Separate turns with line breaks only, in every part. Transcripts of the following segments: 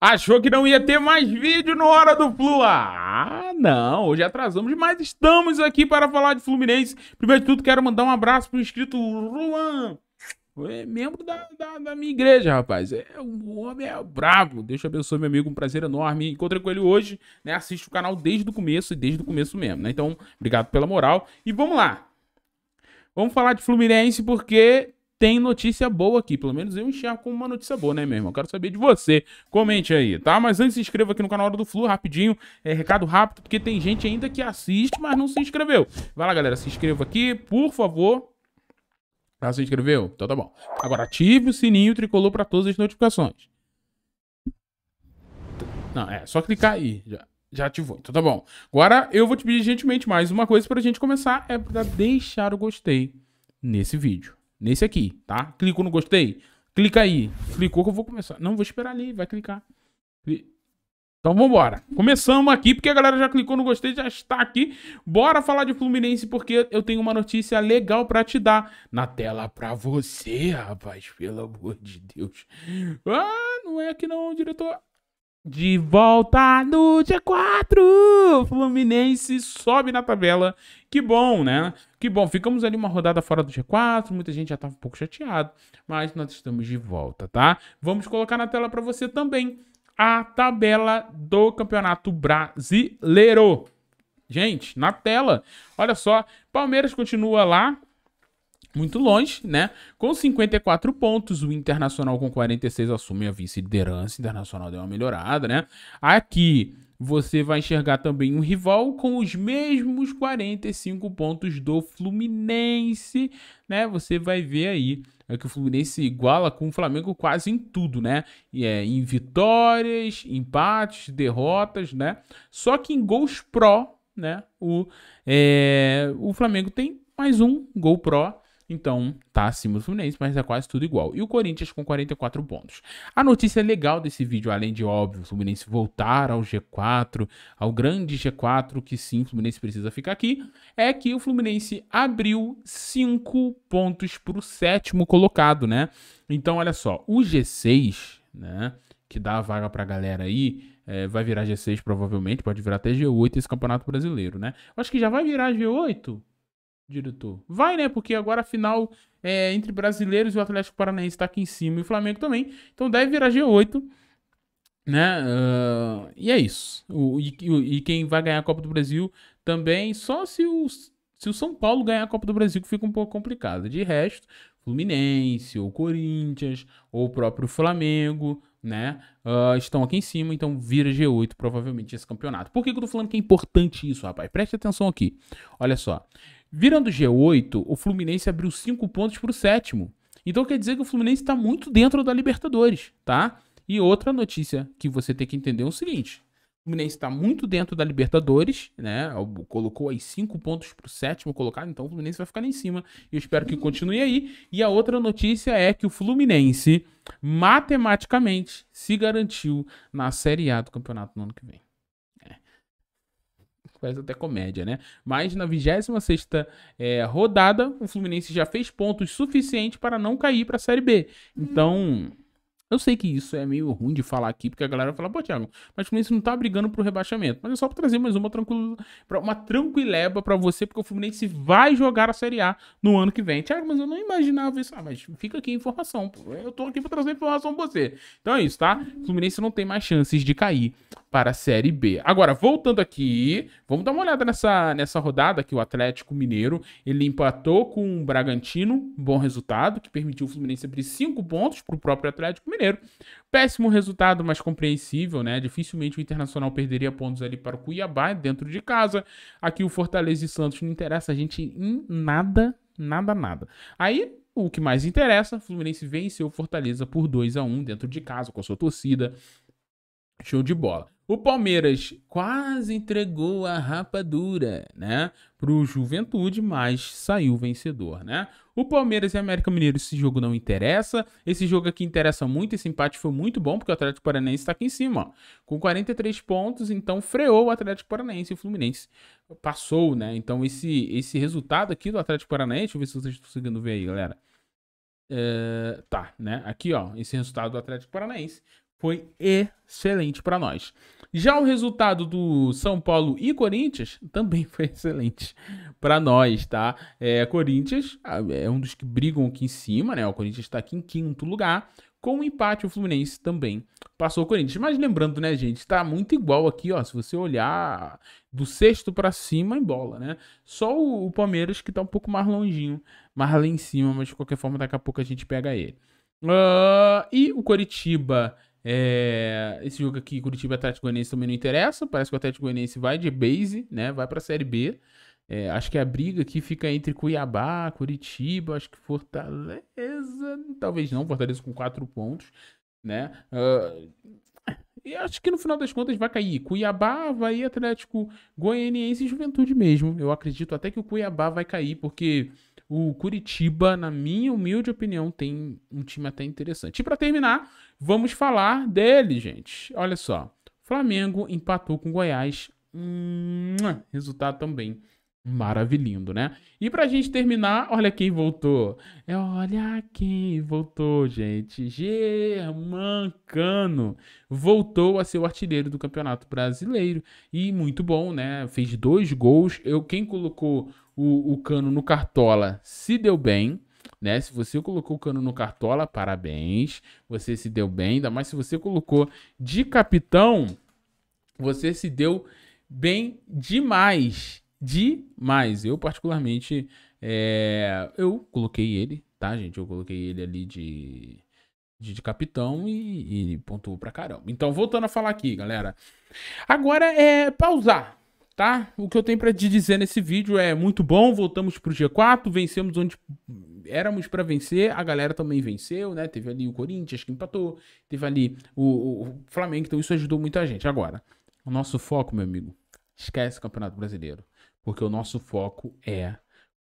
Achou que não ia ter mais vídeo no Hora do Flua? Ah, não, hoje atrasamos, mas estamos aqui para falar de Fluminense. Primeiro de tudo, quero mandar um abraço para o inscrito Luan. É membro da, da, da, minha igreja, rapaz. É, o homem é brabo. Deus te abençoe, meu amigo. Um prazer enorme. Encontrei com ele hoje, né? Assiste o canal desde o começo e desde o começo mesmo, né? Então, obrigado pela moral. E vamos lá. Vamos falar de Fluminense porque tem notícia boa aqui. Pelo menos eu enxergo como uma notícia boa, né, meu irmão? Quero saber de você. Comente aí, tá? Mas antes, se inscreva aqui no canal do Flu, rapidinho. É, recado rápido, porque tem gente ainda que assiste, mas não se inscreveu. Vai lá, galera, se inscreva aqui, por favor. Já ah, se inscreveu? Então tá bom. Agora ative o sininho tricolor para todas as notificações. Não, é só clicar aí. Já, já ativou. Então tá bom. Agora eu vou te pedir gentilmente mais uma coisa pra gente começar. É pra deixar o gostei nesse vídeo. Nesse aqui, tá? Clica no gostei? Clica aí. Clicou que eu vou começar. Não, vou esperar ali, vai clicar. Então vambora. Começamos aqui, porque a galera já clicou no gostei, já está aqui. Bora falar de Fluminense, porque eu tenho uma notícia legal para te dar. Na tela para você, rapaz, pelo amor de Deus. Ah, não é aqui não, diretor. De volta no dia 4! Fluminense sobe na tabela. Que bom, né? Que bom. Ficamos ali uma rodada fora do G4, muita gente já estava tá um pouco chateado, mas nós estamos de volta, tá? Vamos colocar na tela para você também a tabela do Campeonato Brasileiro. Gente, na tela, olha só, Palmeiras continua lá muito longe, né? Com 54 pontos, o Internacional com 46 assume a vice-liderança. Internacional deu uma melhorada, né? Aqui você vai enxergar também um rival com os mesmos 45 pontos do Fluminense, né? Você vai ver aí é que o Fluminense iguala com o Flamengo quase em tudo, né? E é, em vitórias, empates, derrotas, né? Só que em gols pró, né? O, é, o Flamengo tem mais um gol pró então, tá acima do Fluminense, mas é quase tudo igual. E o Corinthians com 44 pontos. A notícia legal desse vídeo, além de óbvio, o Fluminense voltar ao G4, ao grande G4, que sim, o Fluminense precisa ficar aqui, é que o Fluminense abriu 5 pontos para o sétimo colocado, né? Então, olha só, o G6, né, que dá a vaga para a galera aí, é, vai virar G6 provavelmente, pode virar até G8 esse Campeonato Brasileiro, né? Eu acho que já vai virar G8, diretor. Vai, né? Porque agora a final é, entre brasileiros e o Atlético Paranaense está aqui em cima e o Flamengo também. Então deve virar G8. Né? Uh, e é isso. O, e, e, quem vai ganhar a Copa do Brasil também, só se o, se o São Paulo ganhar a Copa do Brasil, que fica um pouco complicado. De resto, Fluminense, ou Corinthians, ou o próprio Flamengo, né? Uh, estão aqui em cima, então vira G8 provavelmente esse campeonato. Por que, que eu tô falando que é importante isso, rapaz? Preste atenção aqui. Olha só. Virando G8, o Fluminense abriu 5 pontos para o sétimo. Então quer dizer que o Fluminense está muito dentro da Libertadores, tá? E outra notícia que você tem que entender é o seguinte: o Fluminense está muito dentro da Libertadores, né? Colocou aí 5 pontos para o sétimo colocado, então o Fluminense vai ficar lá em cima. Eu espero que continue aí. E a outra notícia é que o Fluminense matematicamente se garantiu na Série A do campeonato no ano que vem parece até comédia, né? Mas na 26 é, rodada, o Fluminense já fez pontos suficientes para não cair para a Série B. Então. Eu sei que isso é meio ruim de falar aqui, porque a galera fala, pô, Thiago, mas o Fluminense não tá brigando pro rebaixamento. Mas é só para trazer mais uma, tranquil... uma tranquileba para você, porque o Fluminense vai jogar a Série A no ano que vem. Thiago, mas eu não imaginava isso. Ah, mas fica aqui a informação, Eu tô aqui para trazer informação para você. Então é isso, tá? O Fluminense não tem mais chances de cair para a Série B. Agora, voltando aqui, vamos dar uma olhada nessa, nessa rodada que o Atlético Mineiro ele empatou com o Bragantino, bom resultado, que permitiu o Fluminense abrir 5 pontos para o próprio Atlético Mineiro. Péssimo resultado, mas compreensível, né? Dificilmente o Internacional perderia pontos ali para o Cuiabá, dentro de casa. Aqui o Fortaleza e Santos não interessa a gente em nada, nada, nada. Aí o que mais interessa, Fluminense venceu o Fortaleza por 2 a 1 dentro de casa, com a sua torcida, Show de bola. O Palmeiras quase entregou a rapadura, né, pro Juventude, mas saiu vencedor, né? O Palmeiras e América Mineiro, esse jogo não interessa. Esse jogo aqui interessa muito, esse empate foi muito bom, porque o Atlético Paranaense está aqui em cima, ó, com 43 pontos, então freou o Atlético Paranaense e o Fluminense passou, né? Então esse esse resultado aqui do Atlético Paranaense, deixa eu ver se vocês estão conseguindo ver aí, galera. É, tá, né? Aqui, ó, esse resultado do Atlético Paranaense foi excelente para nós. Já o resultado do São Paulo e Corinthians também foi excelente para nós, tá? É, Corinthians é um dos que brigam aqui em cima, né? O Corinthians está aqui em quinto lugar. Com o um empate, o Fluminense também passou o Corinthians. Mas lembrando, né, gente, está muito igual aqui, ó. Se você olhar do sexto para cima, em é bola, né? Só o, o Palmeiras que está um pouco mais longinho, mais lá em cima, mas de qualquer forma, daqui a pouco a gente pega ele. Uh, e o Coritiba é, esse jogo aqui, Curitiba Atlético Goianiense, também não interessa. Parece que o Atlético Goianiense vai de base, né? Vai pra Série B. É, acho que a briga aqui fica entre Cuiabá, Curitiba, acho que Fortaleza. Talvez não, Fortaleza com quatro pontos, né? Uh, e acho que no final das contas vai cair Cuiabá, vai Atlético Goianiense e Juventude mesmo. Eu acredito até que o Cuiabá vai cair, porque o Curitiba, na minha humilde opinião, tem um time até interessante. E para terminar, vamos falar dele, gente. Olha só. Flamengo empatou com Goiás. Hum, resultado também Maravilhindo, né? E pra gente terminar, olha quem voltou. É, olha quem voltou, gente. Germancano voltou a ser o artilheiro do Campeonato Brasileiro. E muito bom, né? Fez dois gols. Eu, quem colocou o, o cano no cartola se deu bem. Né? Se você colocou o cano no cartola, parabéns. Você se deu bem. Ainda mais se você colocou de capitão, você se deu bem demais demais. Eu, particularmente, é, eu coloquei ele, tá, gente? Eu coloquei ele ali de, de, de capitão e, e pontuou pra caramba. Então, voltando a falar aqui, galera. Agora é pausar, tá? O que eu tenho para te dizer nesse vídeo é muito bom, voltamos pro G4, vencemos onde éramos para vencer, a galera também venceu, né? Teve ali o Corinthians que empatou, teve ali o, o Flamengo, então isso ajudou muita gente. Agora, o nosso foco, meu amigo, esquece o Campeonato Brasileiro. Porque o nosso foco é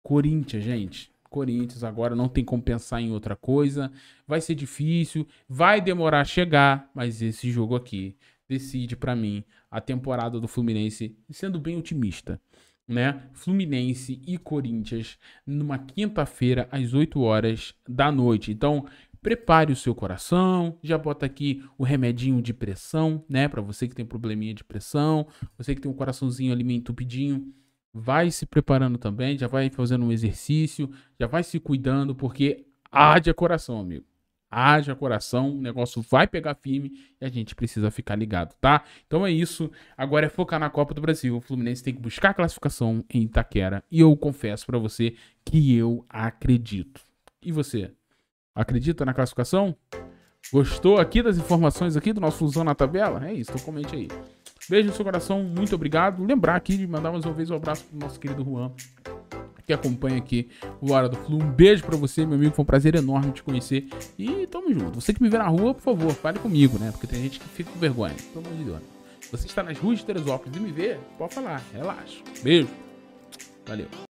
Corinthians, gente. Corinthians agora não tem como pensar em outra coisa. Vai ser difícil, vai demorar a chegar, mas esse jogo aqui decide para mim a temporada do Fluminense, sendo bem otimista, né? Fluminense e Corinthians numa quinta-feira às 8 horas da noite. Então, prepare o seu coração, já bota aqui o remedinho de pressão, né, para você que tem probleminha de pressão, você que tem um coraçãozinho ali meio entupidinho, vai se preparando também, já vai fazendo um exercício, já vai se cuidando, porque haja coração, amigo. Haja coração, o negócio vai pegar firme e a gente precisa ficar ligado, tá? Então é isso. Agora é focar na Copa do Brasil. O Fluminense tem que buscar a classificação em Itaquera. E eu confesso para você que eu acredito. E você? Acredita na classificação? Gostou aqui das informações aqui do nosso Fusão na Tabela? É isso, então comente aí. Beijo no seu coração, muito obrigado. Lembrar aqui de mandar mais uma vez um abraço pro nosso querido Juan, que acompanha aqui o Hora do Flu. Um beijo para você, meu amigo. Foi um prazer enorme te conhecer. E tamo junto. Você que me vê na rua, por favor, fale comigo, né? Porque tem gente que fica com vergonha. Pelo amor de Deus. Você está nas ruas de Teresópolis e me vê, pode falar. Relaxa. Beijo. Valeu.